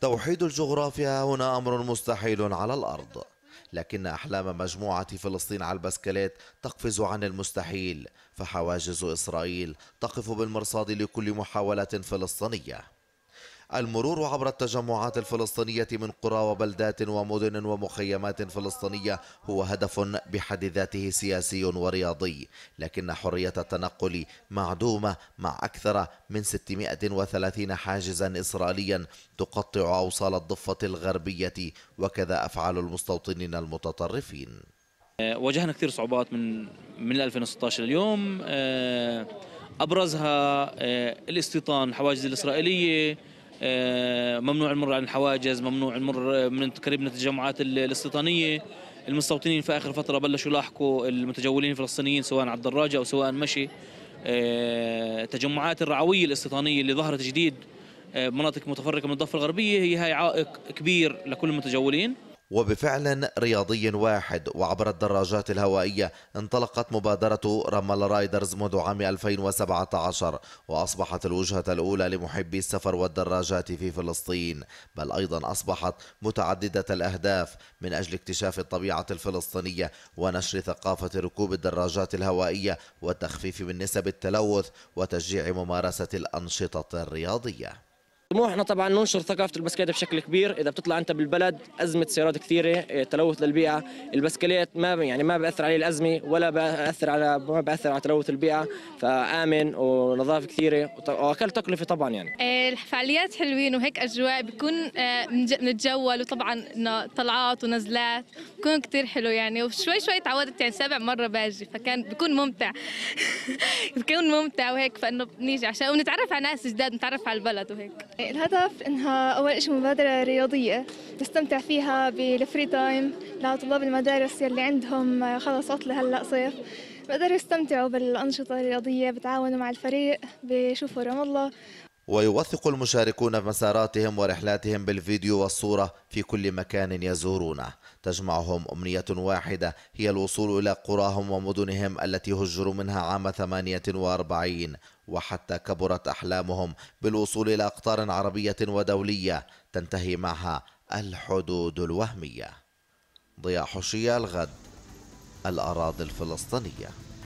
توحيد الجغرافيا هنا أمر مستحيل على الأرض لكن أحلام مجموعة فلسطين على البسكليت تقفز عن المستحيل فحواجز إسرائيل تقف بالمرصاد لكل محاولة فلسطينية المرور عبر التجمعات الفلسطينية من قرى وبلدات ومدن ومخيمات فلسطينية هو هدف بحد ذاته سياسي ورياضي لكن حرية التنقل معدومة مع أكثر من 630 حاجزا إسرائيليا تقطع أوصال الضفة الغربية وكذا أفعال المستوطنين المتطرفين آه، واجهنا كثير صعوبات من من 2016 لليوم آه، ابرزها آه، الاستيطان الحواجز الاسرائيليه آه، ممنوع المر عن الحواجز ممنوع المر من قريب من التجمعات الاستيطانيه المستوطنين في اخر فتره بلشوا يلاحقوا المتجولين الفلسطينيين سواء على الدراجه او سواء مشي التجمعات آه، الرعويه الاستيطانيه اللي ظهرت جديد آه، مناطق متفرقه من الضفه الغربيه هي هاي عائق كبير لكل المتجولين وبفعل رياضي واحد وعبر الدراجات الهوائية انطلقت مبادرة رمال رايدرز منذ عام 2017 وأصبحت الوجهة الأولى لمحبي السفر والدراجات في فلسطين بل أيضا أصبحت متعددة الأهداف من أجل اكتشاف الطبيعة الفلسطينية ونشر ثقافة ركوب الدراجات الهوائية والتخفيف من نسب التلوث وتشجيع ممارسة الأنشطة الرياضية طموحنا طبعا ننشر ثقافه البسكليت بشكل كبير اذا بتطلع انت بالبلد ازمه سيارات كثيره إيه، تلوث للبيئه البسكليت ما يعني ما بأثر عليه الازمه ولا بأثر على ما بأثر على تلوث البيئه فامن ونظافه كثيره واقل تكلفه طبعا يعني إيه، الفعاليات حلوين وهيك اجواء بكون آه، نتجول وطبعا طلعات ونزلات بكون كثير حلو يعني وشوي شوي تعودت يعني سابع مره باجي فكان بكون ممتع بكون ممتع وهيك فانه بنيجي عشان ونتعرف على ناس جداد نتعرف على البلد وهيك الهدف انها اول شيء مبادره رياضيه نستمتع فيها بالفري تايم لطلاب المدارس يلي عندهم خلص عطله هلا صيف بقدروا يستمتعوا بالانشطه الرياضيه بتعاونوا مع الفريق بيشوفوا رام الله ويوثق المشاركون مساراتهم ورحلاتهم بالفيديو والصورة في كل مكان يزورونه تجمعهم أمنية واحدة هي الوصول إلى قراهم ومدنهم التي هجروا منها عام 48 وحتى كبرت أحلامهم بالوصول إلى أقطار عربية ودولية تنتهي معها الحدود الوهمية ضياء حشية الغد الأراضي الفلسطينية